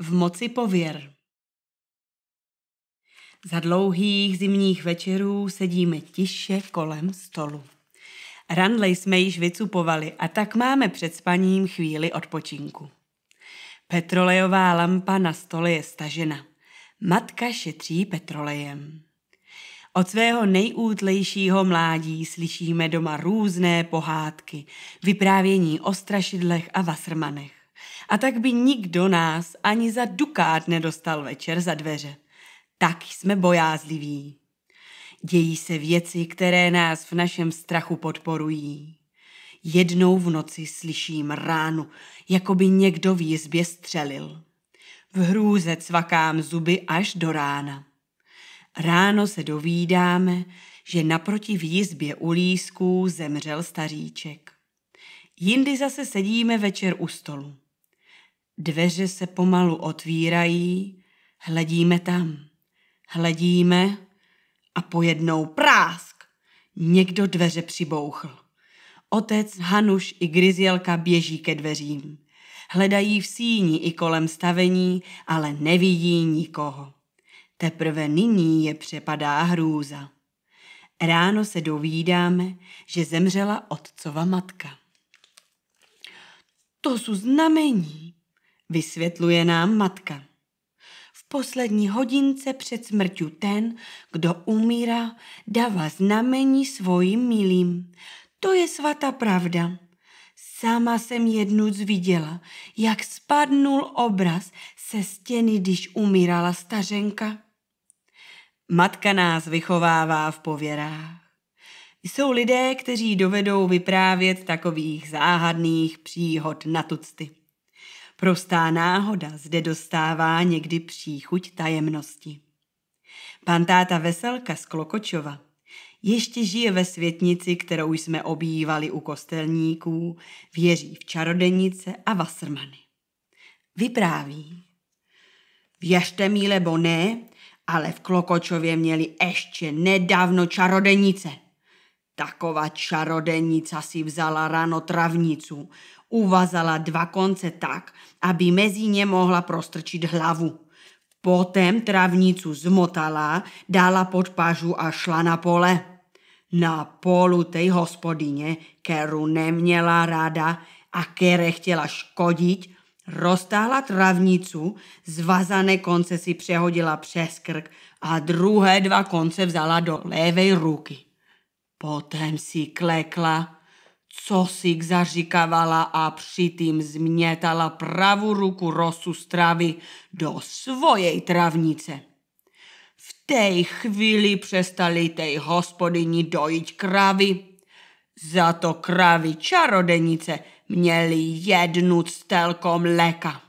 V moci pověr. Za dlouhých zimních večerů sedíme tiše kolem stolu. Randley jsme již vycupovali a tak máme před spaním chvíli odpočinku. Petrolejová lampa na stole je stažena. Matka šetří petrolejem. Od svého nejútlejšího mládí slyšíme doma různé pohádky, vyprávění o strašidlech a vasrmanech a tak by nikdo nás ani za dukát nedostal večer za dveře. Tak jsme bojázliví. Dějí se věci, které nás v našem strachu podporují. Jednou v noci slyším ránu, jako by někdo v jizbě střelil. V hrůze cvakám zuby až do rána. Ráno se dovídáme, že naproti v jizbě u lísků zemřel staříček. Jindy zase sedíme večer u stolu. Dveře se pomalu otvírají, hledíme tam. Hledíme a pojednou prásk. Někdo dveře přibouchl. Otec, Hanuš i Grizielka běží ke dveřím. Hledají v síni i kolem stavení, ale nevidí nikoho. Teprve nyní je přepadá hrůza. Ráno se dovídáme, že zemřela otcova matka. To jsou znamení, vysvětluje nám matka. V poslední hodince před smrťu ten, kdo umírá, dává znamení svojim milým. To je svatá pravda. Sama jsem jednu zviděla, jak spadnul obraz se stěny, když umírala stařenka. Matka nás vychovává v pověrách. Jsou lidé, kteří dovedou vyprávět takových záhadných příhod na tucty. Prostá náhoda zde dostává někdy příchuť tajemnosti. Pan táta Veselka z Klokočova ještě žije ve světnici, kterou jsme obývali u kostelníků, věří v čarodenice a vasrmany. Vypráví. Věřte mi, lebo ne, ale v Klokočově měli ještě nedávno čarodenice – Taková čarodenica si vzala ráno travnicu, uvazala dva konce tak, aby mezi ně mohla prostrčit hlavu. Potom travnicu zmotala, dala pod pažu a šla na pole. Na polu tej hospodyně, kterou neměla ráda a které chtěla škodit, roztáhla travnicu, zvazané konce si přehodila přes krk a druhé dva konce vzala do levé ruky. Potom si klekla, co si zažikavala a přitým změtala pravou ruku rosu z travy do svojej travnice. V té chvíli přestali tej hospodyni dojít kravy. Za to kravy čarodenice měli jednu stelkom mléka.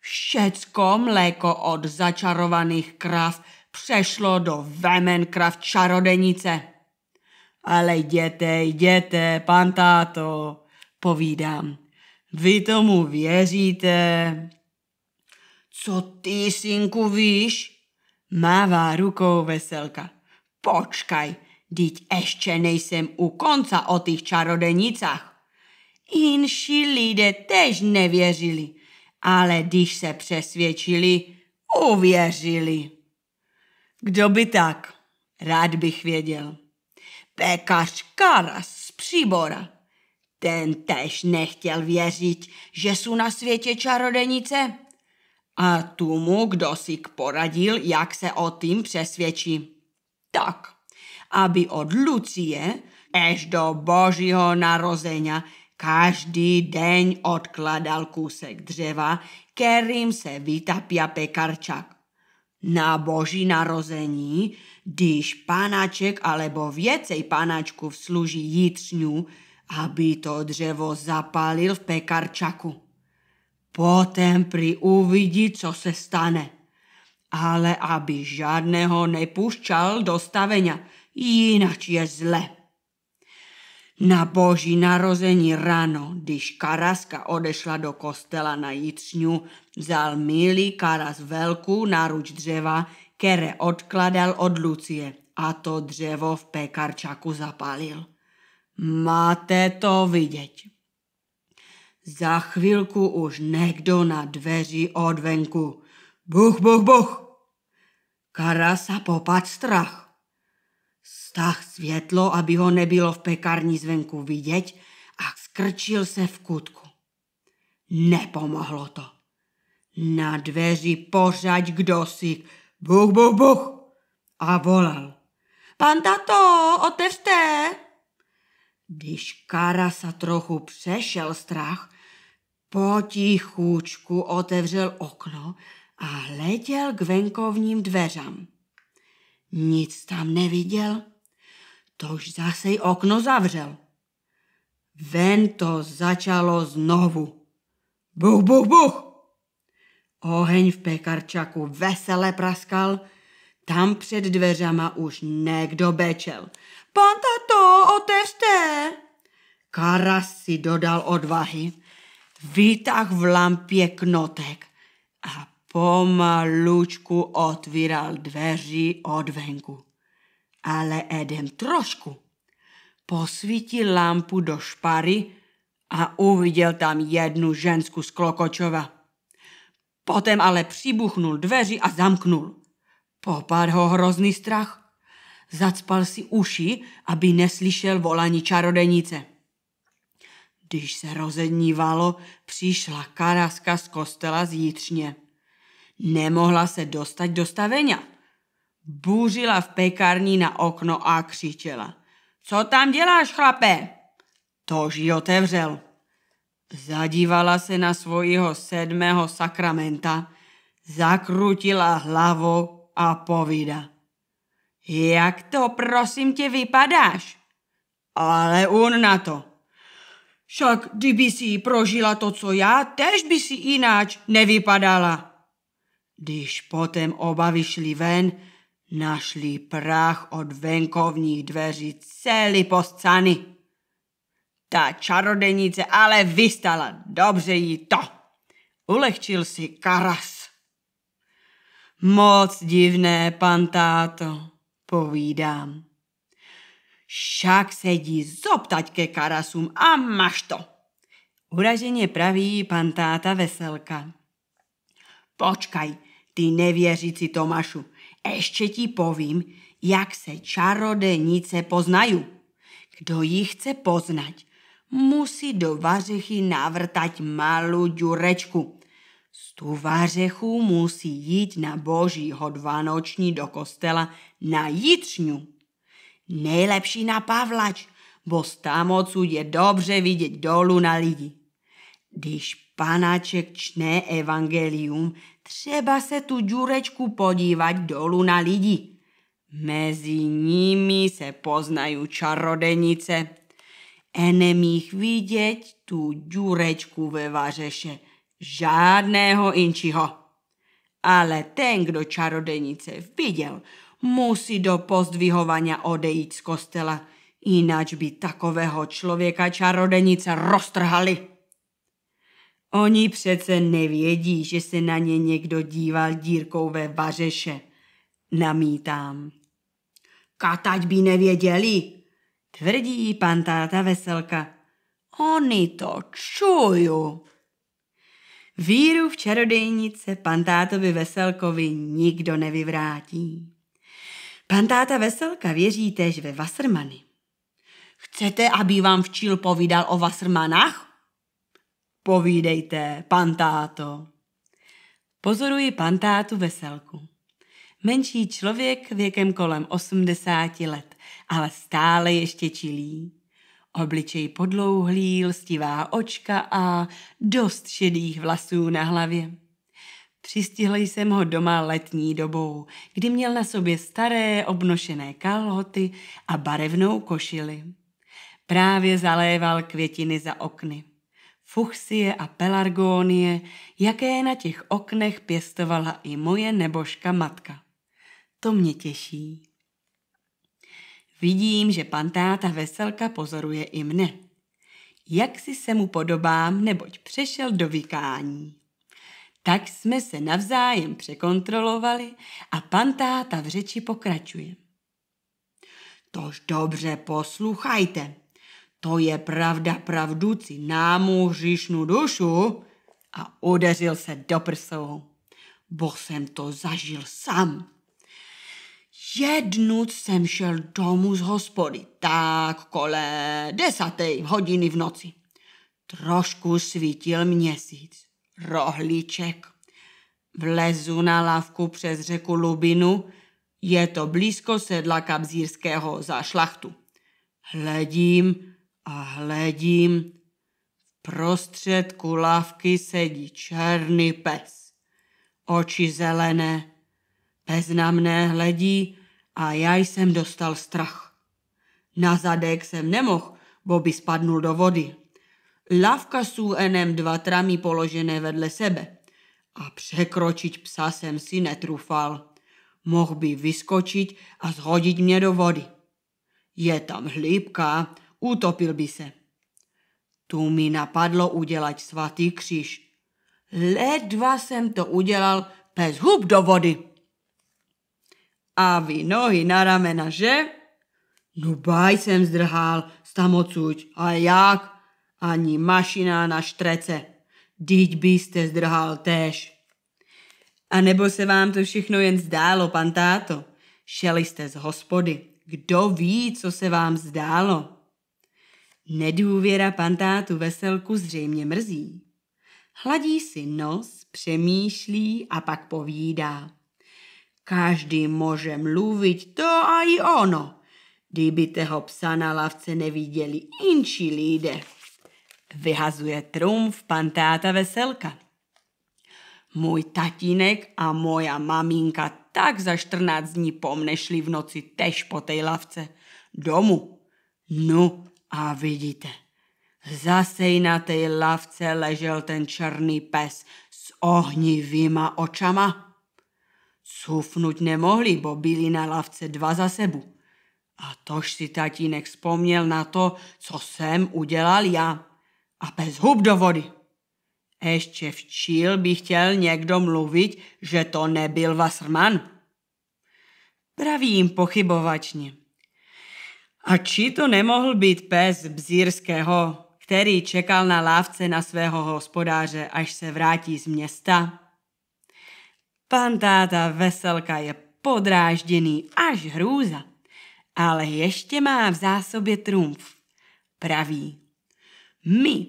Všecko mléko od začarovaných krav přešlo do vemen krav čarodenice – ale jděte, jděte, pan táto, povídám. Vy tomu věříte? Co ty, synku, víš? Mává rukou veselka. Počkaj, dít, ještě nejsem u konca o těch čarodenicách. Inši lidé tež nevěřili, ale když se přesvědčili, uvěřili. Kdo by tak? Rád bych věděl. Pekař Karas z Příbora. Ten tež nechtěl věřit, že jsou na světě čarodenice. A tu mu kdo si poradil, jak se o tím přesvědčí. Tak, aby od Lucie až do božího narozenia každý den odkladal kusek dřeva, kterým se vytapia pekarčak na boží narození, když panáček alebo věcej panáčku vsluží jítřňu, aby to dřevo zapálil v pekarčaku. Potom pri uvidí, co se stane. Ale aby žádného nepušťal do stavenia, jinak je zle. Na boží narození ráno, když Karaska odešla do kostela na jitřňu, vzal milý Karas velkou náruč dřeva, které odkladal od Lucie a to dřevo v pekarčaku zapálil. Máte to vidět. Za chvilku už někdo na dveři odvenku. Buch, buch, buch. Karasa popad strach. Stáh světlo, aby ho nebylo v pekarní zvenku vidět a skrčil se v kutku. Nepomohlo to. Na dveři pořád kdo si buch, buch, buch a volal. Pan tato, otevřte! Když sa trochu přešel strach, potichučku otevřel okno a letěl k venkovním dveřám. Nic tam neviděl, tož zase i okno zavřel. Ven to začalo znovu. Buch, buch, buch! Oheň v pekarčaku vesele praskal, tam před dveřama už někdo bečel. Pan tato, otevřte! Karas si dodal odvahy, vytah v lampě knotek a pomalučku otvíral dveří od venku ale Edem trošku. Posvítil lampu do špary a uviděl tam jednu žensku z Klokočova. Potom ale přibuchnul dveři a zamknul. Popad ho hrozný strach. Zacpal si uši, aby neslyšel volání čarodenice. Když se rozednívalo, přišla karaska z kostela z Jitřně. Nemohla se dostat do stavenia – bůřila v pekarní na okno a křičela. Co tam děláš, chlape? Tož ji otevřel. Zadívala se na svojího sedmého sakramenta, zakrutila hlavou a povídá. Jak to, prosím tě, vypadáš? Ale on na to. Však kdyby si prožila to, co já, tež by si jináč nevypadala. Když potom oba vyšli ven, našli prach od venkovních dveří celý poscany. Ta čarodenice ale vystala, dobře jí to. Ulehčil si karas. Moc divné, pan táto, povídám. Však sedí zoptať ke karasům a máš to. Uraženě praví pan táta Veselka. Počkaj, ty nevěřící Tomášu, ještě ti povím, jak se čarodejnice poznají. Kdo ji chce poznat, musí do vařechy navrtať malou ďurečku. Z tu vařechu musí jít na boží dvanoční do kostela na jitřňu. Nejlepší na Pavlač, bo tam je dobře vidět dolů na lidi. Když panáček čne evangelium, třeba se tu džurečku podívat dolů na lidi. Mezi nimi se poznají čarodenice. Enem jich vidět tu džurečku ve vařeše, žádného inčího. Ale ten, kdo čarodenice viděl, musí do pozdvihovania odejít z kostela, Jinak by takového člověka čarodenice roztrhali. Oni přece nevědí, že se na ně někdo díval dírkou ve vařeše. Namítám. Katať by nevěděli, tvrdí pan táta Veselka. Oni to čuju. Víru v čarodějnice pan tátovi Veselkovi nikdo nevyvrátí. Pan táta Veselka věří též ve Vasrmany. Chcete, aby vám včil povídal o Vasrmanách? Povídejte, pantáto. Pozoruji pantátu veselku. Menší člověk věkem kolem 80 let, ale stále ještě čilí. Obličej podlouhlý, lstivá očka a dost šedých vlasů na hlavě. Přistihl jsem ho doma letní dobou, kdy měl na sobě staré obnošené kalhoty a barevnou košili. Právě zaléval květiny za okny fuchsie a pelargonie, jaké na těch oknech pěstovala i moje nebožka matka. To mě těší. Vidím, že pan táta Veselka pozoruje i mne. Jak si se mu podobám, neboť přešel do vykání. Tak jsme se navzájem překontrolovali a pan táta v řeči pokračuje. Tož dobře poslouchajte, to je pravda pravduci, námu hříšnu dušu a udeřil se do prsou. Bo jsem to zažil sám. Jednu jsem šel domů z hospody, tak kole desaté hodiny v noci. Trošku svítil měsíc, rohlíček. Vlezu na lávku přes řeku Lubinu, je to blízko sedla Kabzírského za šlachtu. Hledím, a hledím, v prostředku lavky sedí černý pes. Oči zelené, pes na mne hledí a já jsem dostal strach. Na zadek jsem nemohl, bo by spadnul do vody. Lavka jsou enem dva tramy položené vedle sebe a překročit psa jsem si netrufal. Mohl by vyskočit a zhodit mě do vody. Je tam hlípka, Utopil by se. Tu mi napadlo udělat svatý kříž. Ledva jsem to udělal bez hub do vody. A vy nohy na ramena, že? No baj jsem zdrhal, stamocuť, a jak? Ani mašina na štrece. Dyť byste zdrhal též. A nebo se vám to všechno jen zdálo, pan táto? Šeli jste z hospody. Kdo ví, co se vám zdálo? Nedůvěra pantátu veselku zřejmě mrzí. Hladí si nos, přemýšlí a pak povídá. Každý může mluvit to a i ono. Kdyby toho psa na lavce neviděli inší lidé. Vyhazuje trumf pantáta veselka. Můj tatínek a moja maminka tak za 14 dní po mne šli v noci tež po tej lavce. Domu. No, a vidíte, zase i na té lavce ležel ten černý pes s ohnivýma očama. Cufnout nemohli, bo byli na lavce dva za sebu. A tož si tatínek vzpomněl na to, co jsem udělal já. A bez hub do vody. Ještě včil by chtěl někdo mluvit, že to nebyl vasrman. Praví jim pochybovačně. A či to nemohl být pes Bzírského, který čekal na lávce na svého hospodáře, až se vrátí z města? Pan táta Veselka je podrážděný až hrůza, ale ještě má v zásobě trumf. Praví, my,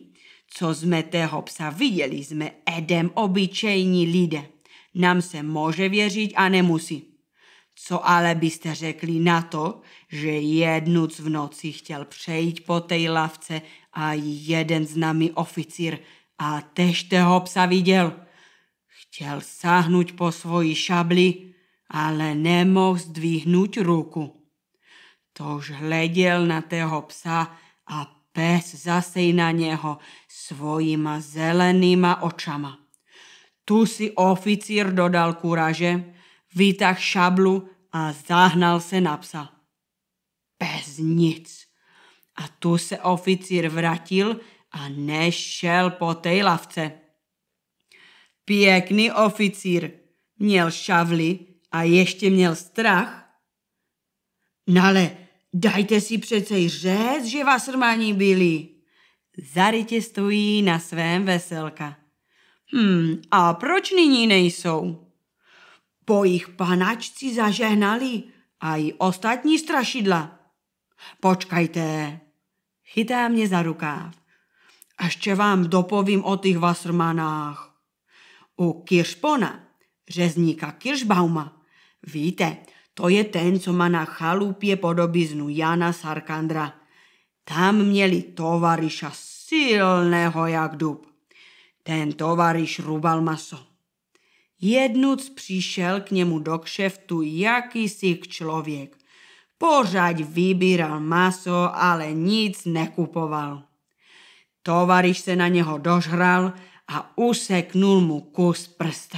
co jsme tého psa viděli, jsme edem obyčejní lidé. Nám se může věřit a nemusí. Co ale byste řekli na to, že jednu v noci chtěl přejít po té lavce a jeden z námi oficír a tež toho psa viděl. Chtěl sáhnout po svoji šabli, ale nemohl zdvihnout ruku. Tož hleděl na tého psa a pes zasej na něho svojima zelenýma očama. Tu si oficír dodal kuraže, vytáhl šablu a zahnal se na psa. Bez nic. A tu se oficír vrátil a nešel po té lavce. Pěkný oficír. Měl šavli a ještě měl strach. Nale, no dajte si přece řez, že vás rmání byli. Zarytě stojí na svém veselka. Hm, a proč nyní nejsou? Po jich panačci zažehnali a i ostatní strašidla. Počkajte, chytá mě za rukáv. Ještě vám dopovím o těch vasrmanách. U Kiršpona, řezníka Kiršbauma, víte, to je ten, co má na chalupě podobiznu Jana Sarkandra. Tam měli tovaryša silného jak dub. Ten tovaryš rubal maso. Jednuc přišel k němu do kšeftu jakýsi člověk. Pořád vybíral maso, ale nic nekupoval. Tovariš se na něho dožral a useknul mu kus prsta.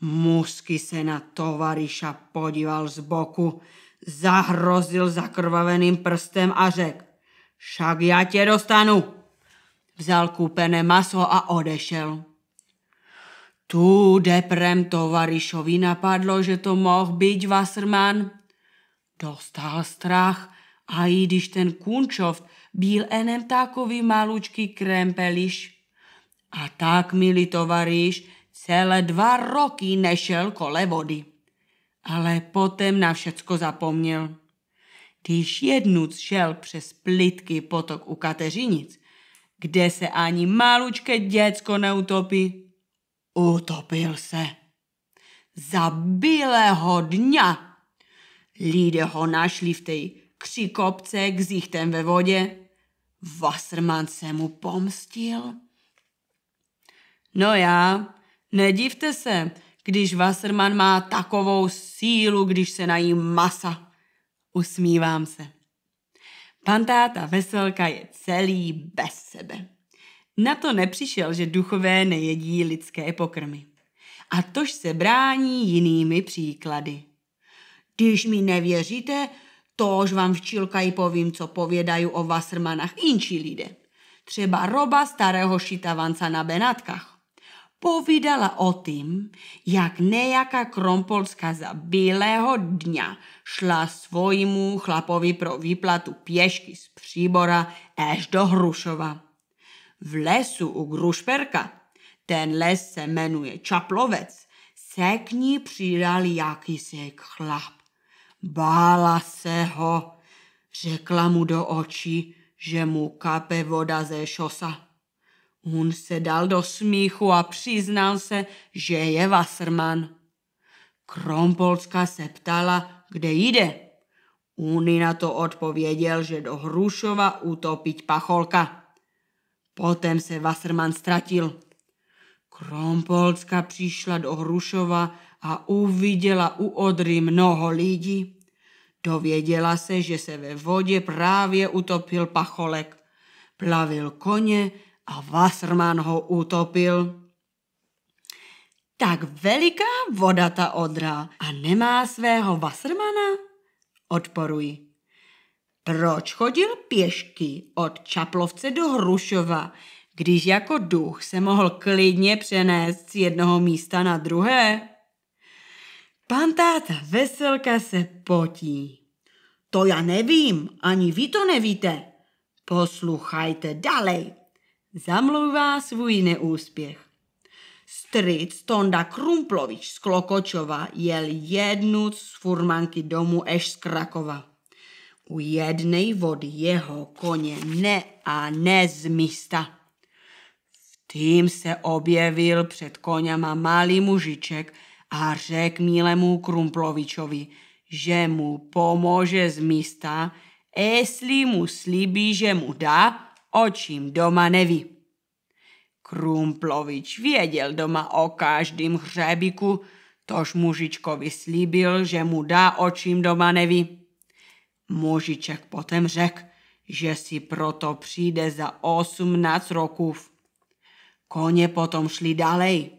Musky se na tovariša podíval z boku, zahrozil zakrvaveným prstem a řekl, však já tě dostanu. Vzal koupené maso a odešel. Tu deprem tovarišovi napadlo, že to mohl být Wasserman. Dostal strach a i když ten Kunčov byl enem takový malučký krempeliš. A tak, milý tovariš, celé dva roky nešel kole vody. Ale potom na všecko zapomněl. Když jednuc šel přes plitky potok u Kateřinic, kde se ani malučké děcko neutopí, Utopil se. Za bílého dňa. Lidé ho našli v té křikopce zichtem ve vodě. Wasserman se mu pomstil. No já, nedivte se, když Wasserman má takovou sílu, když se nají masa. Usmívám se. Pan táta Veselka je celý bez sebe. Na to nepřišel, že duchové nejedí lidské pokrmy. A tož se brání jinými příklady. Když mi nevěříte, tož vám včilka i povím, co povědají o vasrmanách inčí lidé. Třeba roba starého šitavanca na benátkách. povídala o tým, jak nejaká krompolská za bílého dňa šla svojmu chlapovi pro výplatu pěšky z příbora až do Hrušova v lesu u Grušperka, ten les se jmenuje Čaplovec, se k ní přidal jakýsi chlap. Bála se ho, řekla mu do očí, že mu kape voda ze šosa. On se dal do smíchu a přiznal se, že je Wasserman. Krompolska se ptala, kde jde. Úny na to odpověděl, že do Hrušova utopit pacholka. Potom se Wasserman ztratil. Krompolska přišla do Hrušova a uviděla u Odry mnoho lidí. Dověděla se, že se ve vodě právě utopil pacholek. Plavil koně a Wasserman ho utopil. Tak veliká voda ta Odra a nemá svého Wassermana? Odporuji. Proč chodil pěšky od Čaplovce do Hrušova, když jako duch se mohl klidně přenést z jednoho místa na druhé? Pan táta Veselka se potí. To já nevím, ani vy to nevíte. Posluchajte dalej. Zamlouvá svůj neúspěch. Stric Tonda Krumplovič z Klokočova jel jednu z furmanky domu eš z Krakova u jednej vody jeho koně ne a ne z místa. V tým se objevil před koněma malý mužiček a řekl milému Krumplovičovi, že mu pomůže z místa, jestli mu slíbí, že mu dá, o čím doma neví. Krumplovič věděl doma o každém hřebiku, tož mužičkovi slíbil, že mu dá, o čím doma neví. Mužiček potem řekl, že si proto přijde za 18 roků? Koně potom šli dalej.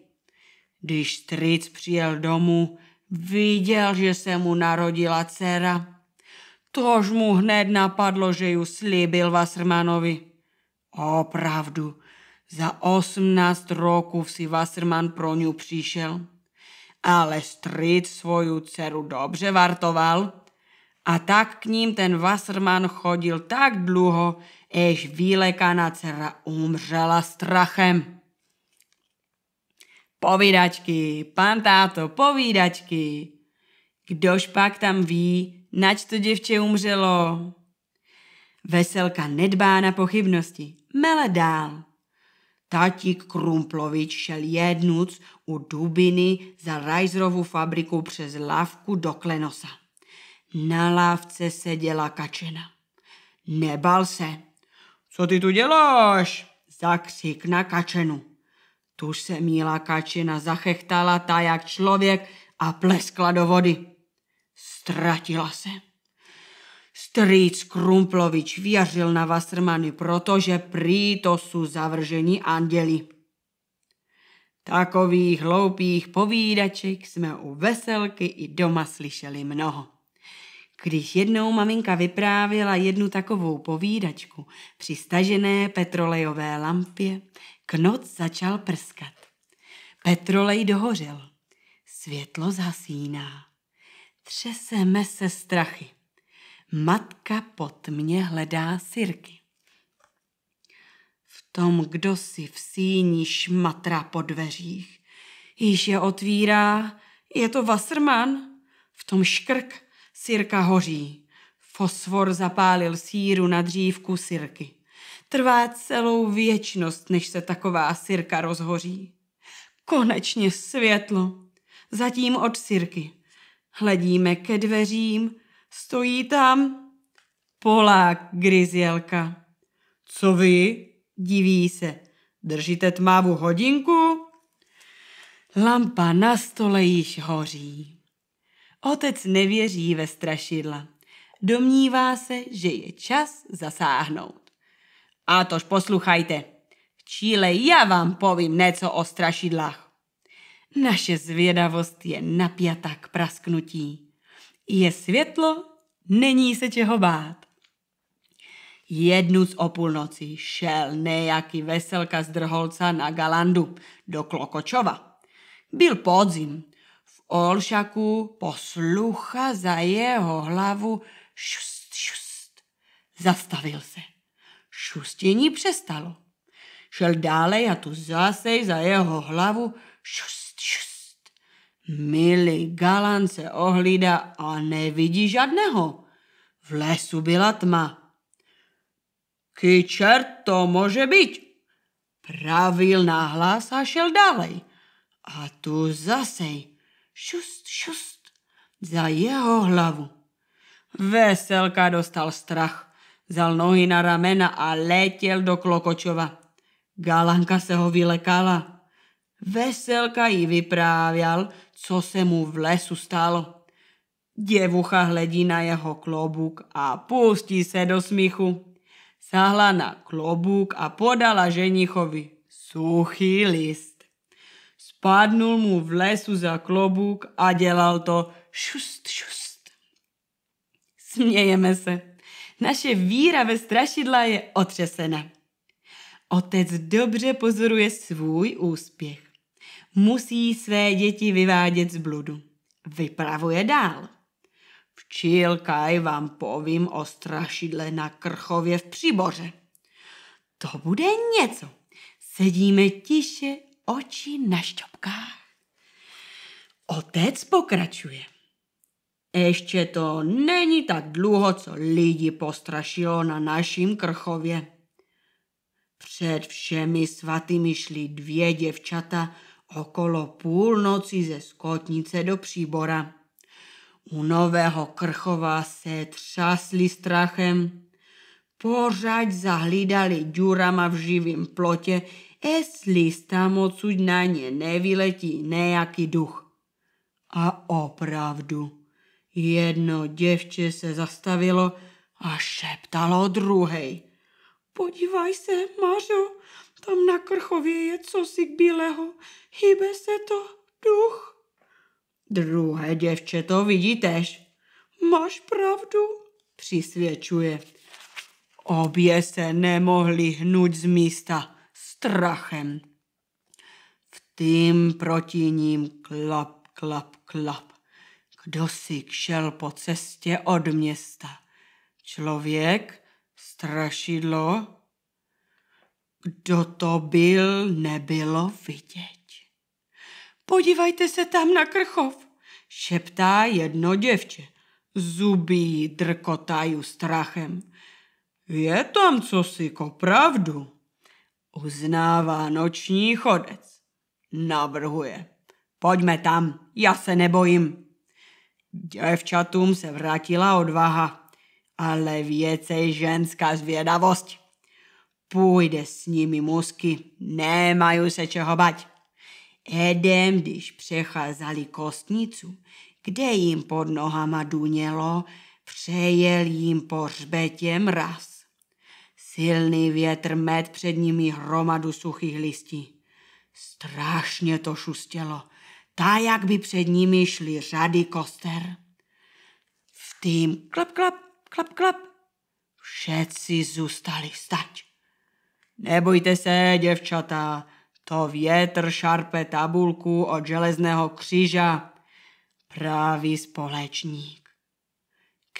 Když stric přijel domů, viděl, že se mu narodila dcera. Tož mu hned napadlo, že ju slíbil Vasrmanovi. Opravdu, za 18 roků si Vasrman pro ňu přišel. Ale stric svoju dceru dobře vartoval – a tak k ním ten Wasserman chodil tak dlouho, až výlekaná dcera umřela strachem. Povídačky, pan táto, povídačky. Kdož pak tam ví, nač to děvče umřelo? Veselka nedbá na pochybnosti, mele dál. Tatík Krumplovič šel jednuc u Dubiny za rajzrovou fabriku přes lavku do Klenosa. Na lávce seděla kačena. Nebal se. Co ty tu děláš? Zakřik na kačenu. Tu se míla kačena zachechtala ta jak člověk a pleskla do vody. Ztratila se. Strýc Krumplovič věřil na Vasrmany, protože prý to jsou zavržení anděli. Takových hloupých povídaček jsme u veselky i doma slyšeli mnoho když jednou maminka vyprávěla jednu takovou povídačku při stažené petrolejové lampě, knot začal prskat. Petrolej dohořel. Světlo zhasíná. Třeseme se strachy. Matka pod mě hledá sirky. V tom, kdo si v síni šmatra po dveřích, již je otvírá, je to Wasserman, v tom škrk Sirka hoří. Fosfor zapálil síru na dřívku sirky. Trvá celou věčnost, než se taková sirka rozhoří. Konečně světlo. Zatím od sirky. Hledíme ke dveřím. Stojí tam Polák grizielka. Co vy? Diví se. Držíte tmavou hodinku? Lampa na stole již hoří. Otec nevěří ve strašidla. Domnívá se, že je čas zasáhnout. A tož posluchajte. V Číle já vám povím něco o strašidlách. Naše zvědavost je napjatá k prasknutí. Je světlo, není se čeho bát. Jednu z o půlnoci šel nejaký veselka z Drholca na Galandu do Klokočova. Byl podzim, Olšaku poslucha za jeho hlavu šust, šust. Zastavil se. Šustění přestalo. Šel dále a tu zase za jeho hlavu šust, šust. Milý galan se ohlídá a nevidí žádného. V lesu byla tma. Ký to může být? Pravil nahlas a šel dalej. A tu zase šust, šust, za jeho hlavu. Veselka dostal strach, vzal nohy na ramena a letěl do Klokočova. Galanka se ho vylekala. Veselka jí vyprávěl, co se mu v lesu stalo. Děvucha hledí na jeho klobuk a pustí se do smíchu. Sáhla na klobuk a podala ženichovi suchý list. Padnul mu v lesu za klobuk a dělal to šust, šust. Smějeme se. Naše víra ve strašidla je otřesena. Otec dobře pozoruje svůj úspěch. Musí své děti vyvádět z bludu. Vypravuje dál. Včilkaj vám povím o strašidle na Krchově v Příboře. To bude něco. Sedíme tiše oči na šťopkách. Otec pokračuje. Ještě to není tak dlouho, co lidi postrašilo na naším krchově. Před všemi svatými šli dvě děvčata okolo půlnoci ze skotnice do příbora. U nového krchova se třásli strachem. Pořád zahlídali džurama v živém plotě jestli tam odsud na ně nevyletí nejaký duch. A opravdu, jedno děvče se zastavilo a šeptalo druhej. Podívaj se, Mařo, tam na krchově je cosi bílého, hýbe se to duch. Druhé děvče to vidí tež. Máš pravdu, přisvědčuje. Obě se nemohli hnout z místa strachem. tým proti ním klap, klap, klap. Kdo si šel po cestě od města? Člověk? Strašidlo? Kdo to byl, nebylo vidět. Podívejte se tam na krchov, šeptá jedno děvče. Zuby drkotají strachem. Je tam co ko pravdu, Uznává noční chodec. Navrhuje. Pojďme tam, já se nebojím. Děvčatům se vrátila odvaha, ale věcej ženská zvědavost. Půjde s nimi musky, nemají se čeho bať. Edem, když přecházali kostnicu, kde jim pod nohama dunělo, přejel jim po hřbetě mraz. Silný větr met před nimi hromadu suchých listí. Strašně to šustělo, tá jak by před nimi šly řady koster. V tým klap, klap, klap, klap. Všetci zůstali stať. Nebojte se, děvčata, to větr šarpe tabulku od železného křiža. Pravý společník.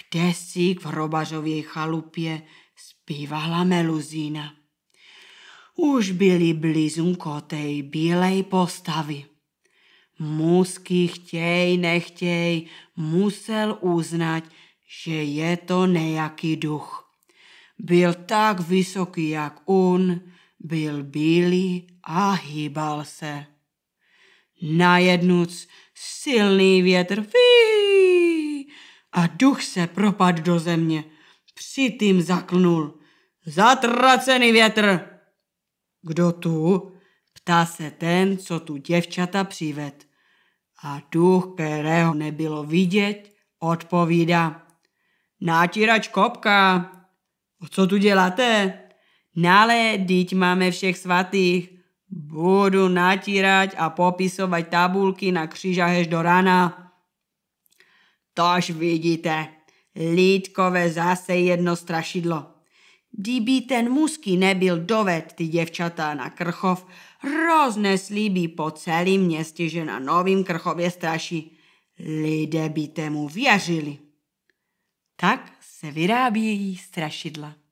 Kde si v hrobařově chalupě Zpívala meluzína. Už byli blizunko tej bílej postavy. Musky chtěj, nechtěj, musel uznat, že je to nejaký duch. Byl tak vysoký jak on, byl bílý a hýbal se. Najednuc silný větr ví a duch se propadl do země – při tým zaklnul. Zatracený větr! Kdo tu? Ptá se ten, co tu děvčata přived. A duch, kterého nebylo vidět, odpovídá. Nátírač kopka. Co tu děláte? Nále, dít máme všech svatých. Budu natírať a popisovat tabulky na křížahež do rána. Tož vidíte, Lídkové zase jedno strašidlo. Kdyby ten musky nebyl doved ty děvčata na krchov, roznesli by po celém městě, že na novým krchově straší. Lidé by temu věřili. Tak se vyrábějí strašidla.